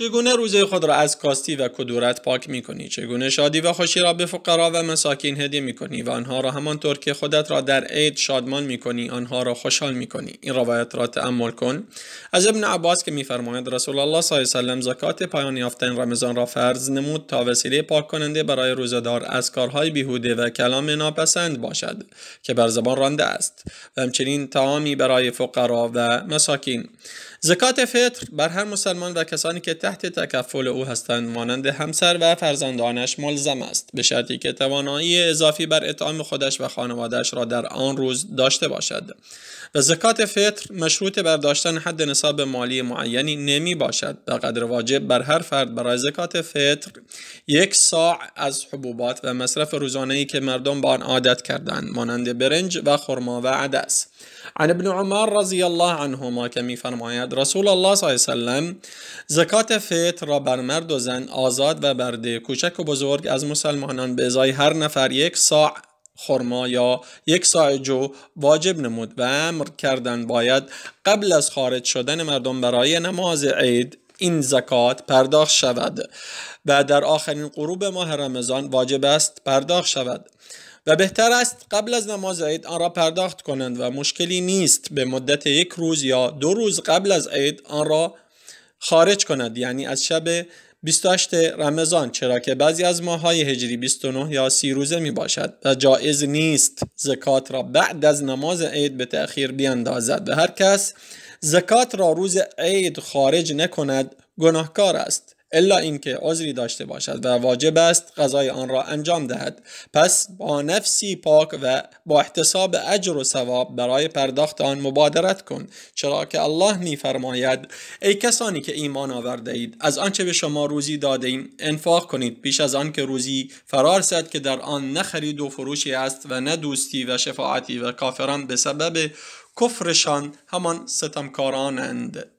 چگونه روزه خود را از کاستی و کدورت پاک می کنی چگونه شادی و خوشی را به فقرا و مساکین هدیه می کنی و آنها را همانطور که خودت را در عید شادمان می کنی آنها را خوشحال می کنی این روایت را تأمل کن از ابن عباس که میفرماید رسول الله صلی الله علیه و زکات پایان یافتن رمضان را فرض نمود تا وسیله پاک کننده برای روزهدار از کارهای بیهوده و کلام ناپسند باشد که بر زبان رانده است و همچنین تعامی برای فقرا و مساکین زکات فطر بر هر مسلمان و کسانی که تحت تکفل او هستند مانند همسر و فرزندانش ملزم است به شرطی که توانایی اضافی بر اطعام خودش و خانوادهش را در آن روز داشته باشد و زکات فطر مشروط بر داشتن حد نصاب مالی معینی نمی باشد به قدر واجب بر هر فرد برای زکات فطر یک ساع از حبوبات و مصرف روزانه ای که مردم به آن عادت کردند مانند برنج و خرما و عدس عن ابن عمر رضی الله عنهما که فرماید رسول الله صلی الله علیه و زکات زکات را بر مرد و زن آزاد و برده کوچک و بزرگ از مسلمانان به ازای هر نفر یک ساع خرما یا یک ساع جو واجب نمود و امر کردن باید قبل از خارج شدن مردم برای نماز عید این زکات پرداخت شود و در آخرین غروب ماه رمضان واجب است پرداخت شود و بهتر است قبل از نماز عید آن را پرداخت کنند و مشکلی نیست به مدت یک روز یا دو روز قبل از عید آن را خارج کند یعنی از شب 28 رمضان چرا که بعضی از ماهای هجری 29 یا 30 روزه می باشد و جایز نیست زکات را بعد از نماز عید به تأخیر بیاندازد و هر کس زکات را روز عید خارج نکند گناهکار است الا اینکه عذری داشته باشد و واجب است غذای آن را انجام دهد پس با نفسی پاک و با احتساب اجر و ثواب برای پرداخت آن مبادرت کن چرا که الله میفرماید ای کسانی که ایمان آورده اید از آنچه به شما روزی داده ایم انفاق کنید پیش از آن که روزی فرار سد که در آن نه خرید و فروشی است و نه دوستی و شفاعتی و کافران به سبب کفرشان همان ستمکارانند